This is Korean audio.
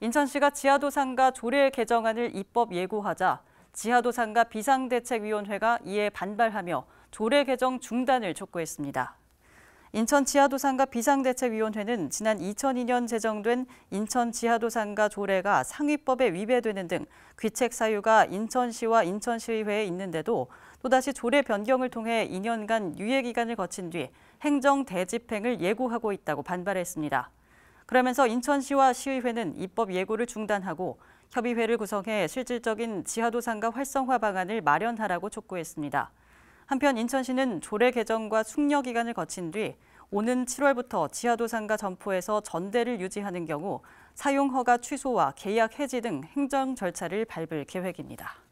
인천시가 지하도상가 조례 개정안을 입법 예고하자 지하도상가 비상대책위원회가 이에 반발하며 조례 개정 중단을 촉구했습니다. 인천 지하도상가 비상대책위원회는 지난 2002년 제정된 인천 지하도상가 조례가 상위법에 위배되는 등 귀책 사유가 인천시와 인천시의회에 있는데도 또다시 조례 변경을 통해 2년간 유예 기간을 거친 뒤 행정 대집행을 예고하고 있다고 반발했습니다. 그러면서 인천시와 시의회는 입법 예고를 중단하고 협의회를 구성해 실질적인 지하도상가 활성화 방안을 마련하라고 촉구했습니다. 한편 인천시는 조례 개정과 숙려 기간을 거친 뒤 오는 7월부터 지하도상가 점포에서 전대를 유지하는 경우 사용 허가 취소와 계약 해지 등 행정 절차를 밟을 계획입니다.